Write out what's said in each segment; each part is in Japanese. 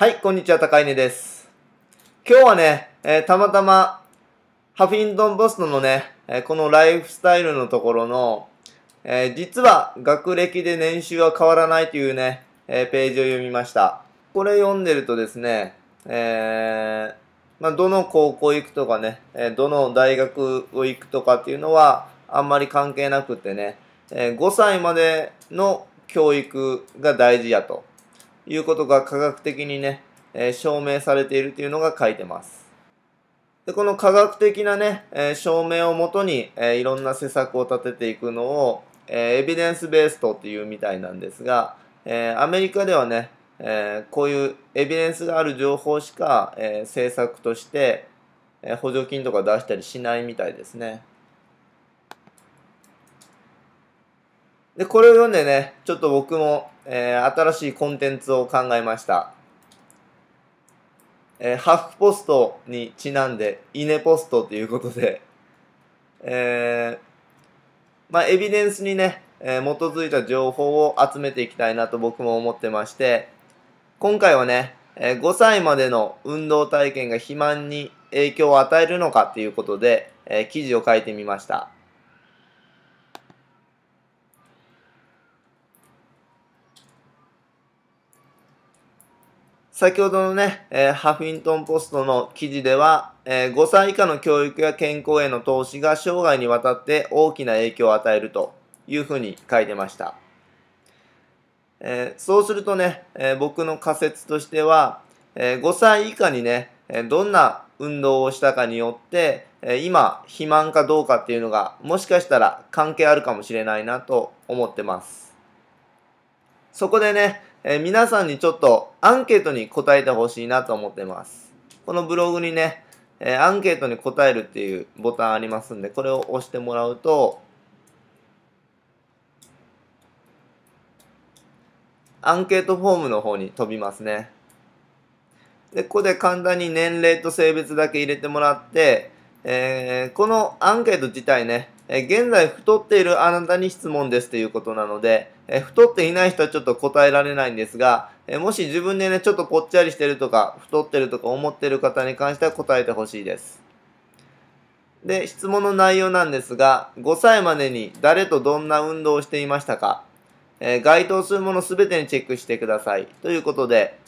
はい、こんにちは、高稲です。今日はね、えー、たまたま、ハフィントンボストのね、えー、このライフスタイルのところの、えー、実は学歴で年収は変わらないというね、えページを読みました。これ読んでるとですね、えまあ、どの高校行くとかね、えどの大学を行くとかっていうのはあんまり関係なくてね、え5歳までの教育が大事やと。いうことが科学的にね、えー、証明されているというのが書いてます。でこの科学的なね、えー、証明をもとに、えー、いろんな施策を立てていくのを、えエビデンスベーストっていうみたいなんですが、えアメリカではね、えこういうエビデンスがある情報しか、え政策として、え補助金とか出したりしないみたいですね。で、これを読んでね、ちょっと僕も、えー、新しいコンテンツを考えました。えー、ハフポストにちなんで、イネポストということで、えー、まあ、エビデンスにね、えー、基づいた情報を集めていきたいなと僕も思ってまして、今回はね、えー、5歳までの運動体験が肥満に影響を与えるのかということで、えー、記事を書いてみました。先ほどのね、えー、ハフィントンポストの記事では、えー、5歳以下の教育や健康への投資が生涯にわたって大きな影響を与えるというふうに書いてました。えー、そうするとね、え僕の仮説としては、え5歳以下にね、えどんな運動をしたかによって、え今、肥満かどうかっていうのが、もしかしたら関係あるかもしれないなと思ってます。そこでね、えー、皆さんにちょっとアンケートに答えてほしいなと思ってます。このブログにね、えー、アンケートに答えるっていうボタンありますんで、これを押してもらうと、アンケートフォームの方に飛びますね。で、ここで簡単に年齢と性別だけ入れてもらって、えー、このアンケート自体ね、え現在太っているあなたに質問ですということなので、え太っていない人はちょっと答えられないんですが、えもし自分でね、ちょっとぽっちゃりしてるとか、太ってるとか思ってる方に関しては答えてほしいです。で、質問の内容なんですが、5歳までに誰とどんな運動をしていましたか、えー、該当するものすべてにチェックしてください。ということで、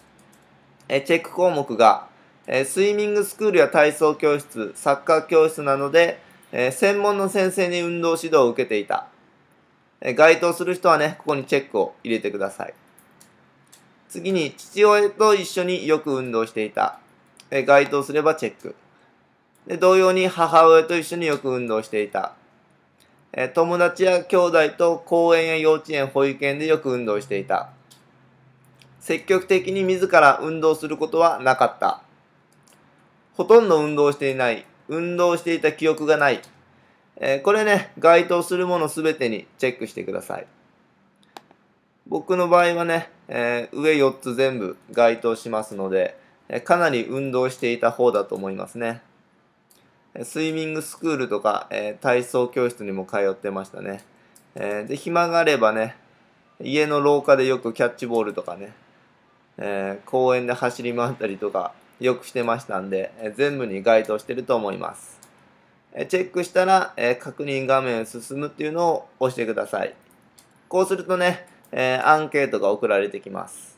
えー、チェック項目が、えー、スイミングスクールや体操教室、サッカー教室などで、え専門の先生に運動指導を受けていた。え該当する人はね、ここにチェックを入れてください。次に、父親と一緒によく運動していた。え該当すればチェック。で同様に母親と一緒によく運動していた。え友達や兄弟と公園や幼稚園、保育園でよく運動していた。積極的に自ら運動することはなかった。ほとんど運動していない。運動していた記憶がない。えー、これね、該当するものすべてにチェックしてください。僕の場合はね、えー、上4つ全部該当しますので、えかなり運動していた方だと思いますね。スイミングスクールとか、えー、体操教室にも通ってましたね。えー、で、暇があればね、家の廊下でよくキャッチボールとかね、えー、公園で走り回ったりとか、よくしてましたんで、え全部に該当してると思います。えチェックしたら、え確認画面進むっていうのを押してください。こうするとね、えアンケートが送られてきます。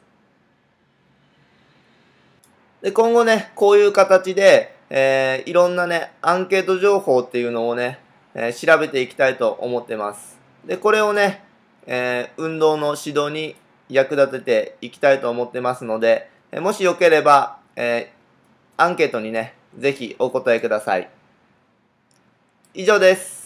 で、今後ね、こういう形で、えー、いろんなね、アンケート情報っていうのをね、えー、調べていきたいと思ってます。で、これをね、えー、運動の指導に役立てていきたいと思ってますので、えもしよければ、えー、アンケートにね、ぜひお答えください。以上です。